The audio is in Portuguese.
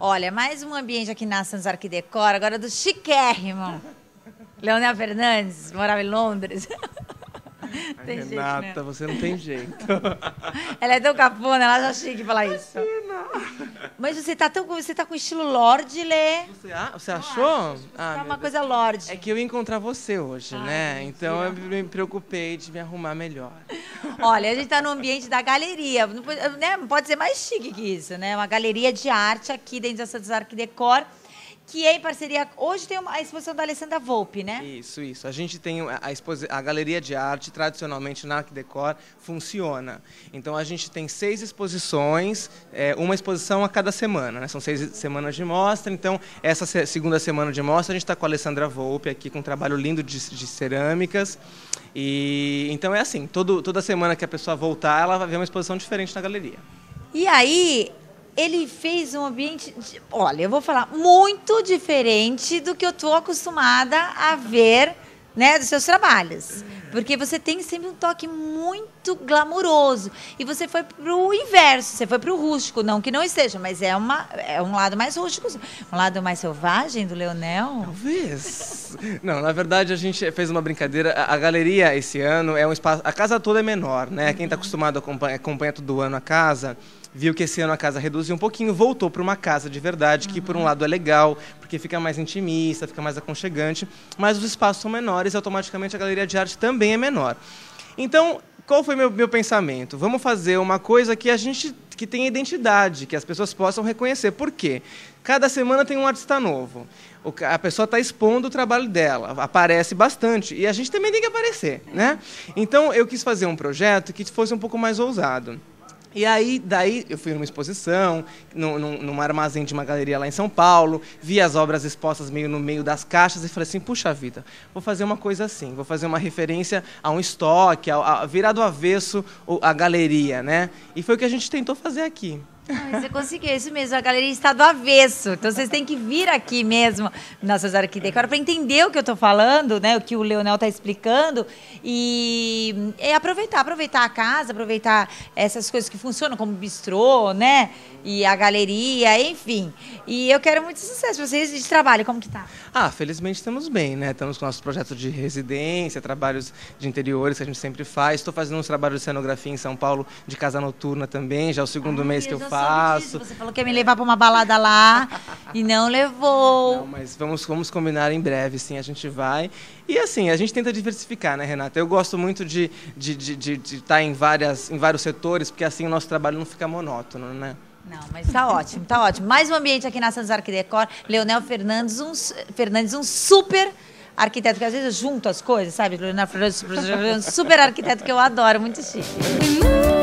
Olha, mais um ambiente aqui na Santos Arquidecora, agora do chiquérrimo. Leonel Fernandes, morava em Londres. tem Renata, jeito, né? você não tem jeito. ela é tão capona, ela já chique falar isso. Mas você tá tão você tá com estilo Lorde, Lê. Você, ah, você achou? Ah, você ah, tá uma Deus. coisa Lorde. É que eu ia encontrar você hoje, Ai, né? Então eu me preocupei de me arrumar melhor. Olha, a gente tá no ambiente da galeria, não pode, né? Pode ser mais chique que isso, né? Uma galeria de arte aqui dentro dessa Art Decor que é em parceria. Hoje tem uma, a exposição da Alessandra Volpe, né? Isso, isso. A gente tem a, a, a galeria de arte, tradicionalmente na Decor funciona. Então a gente tem seis exposições, é, uma exposição a cada semana, né? São seis semanas de mostra. Então, essa se, segunda semana de mostra, a gente está com a Alessandra Volpe aqui, com um trabalho lindo de, de cerâmicas. E então é assim, todo, toda semana que a pessoa voltar, ela vai ver uma exposição diferente na galeria. E aí, ele fez um ambiente, de, olha, eu vou falar, muito diferente do que eu estou acostumada a ver, né, dos seus trabalhos. Porque você tem sempre um toque muito glamouroso. E você foi pro inverso, você foi pro rústico. Não que não esteja, mas é, uma, é um lado mais rústico. Um lado mais selvagem do Leonel. Talvez. não, na verdade a gente fez uma brincadeira. A, a, galeria esse ano é um espaço. A casa toda é menor, né? Quem está uhum. acostumado acompanha, acompanha todo ano a casa viu que esse ano a casa reduziu um pouquinho, voltou para uma casa de verdade, que por um lado é legal, porque fica mais intimista, fica mais aconchegante, mas os espaços são menores e automaticamente a galeria de arte também é menor. Então, qual foi meu, meu pensamento? Vamos fazer uma coisa que a gente que tenha identidade, que as pessoas possam reconhecer. Por quê? Cada semana tem um artista novo. A pessoa está expondo o trabalho dela, aparece bastante. E a gente também tem que aparecer, né? Então, eu quis fazer um projeto que fosse um pouco mais ousado. E aí, daí, eu fui numa exposição, num, num, num, armazém de uma galeria lá em São Paulo, vi as obras expostas meio no meio das caixas e falei assim, puxa vida, vou fazer uma coisa assim, vou fazer uma referência a um estoque, a, a virar do avesso a galeria, né? E foi o que a gente tentou fazer aqui você conseguiu, é isso mesmo. A galeria está do avesso. Então vocês têm que vir aqui mesmo nossas Cesar para entender o que eu estou falando, né? O que o Leonel está explicando. E, e é, aproveitar, aproveitar a casa, aproveitar essas coisas que funcionam, como bistrô, né? E a galeria, enfim. E eu quero muito sucesso vocês de trabalho. Como que tá? Ah, felizmente estamos bem, né? Estamos com nossos projetos de residência, trabalhos de interiores que a gente sempre faz. Estou fazendo uns trabalhos de cenografia em São Paulo de casa noturna também, já é o segundo Ai, mês que eu faço espaço. Você falou que ia me levar para uma balada lá e não levou. Não, mas vamos, vamos combinar em breve, sim, a gente vai. E assim, a gente tenta diversificar, né, Renata? Eu gosto muito de estar de, de, de, de tá em, várias, em vários setores, porque assim o nosso trabalho não fica monótono, né? Não, mas tá ótimo, tá ótimo. Mais um ambiente aqui na Santos Arquidecor. Leonel Fernandes, um, Fernandes, um super arquiteto, que às vezes eu junto as coisas, sabe? Leonel Fernandes, super arquiteto que eu adoro, muito chique.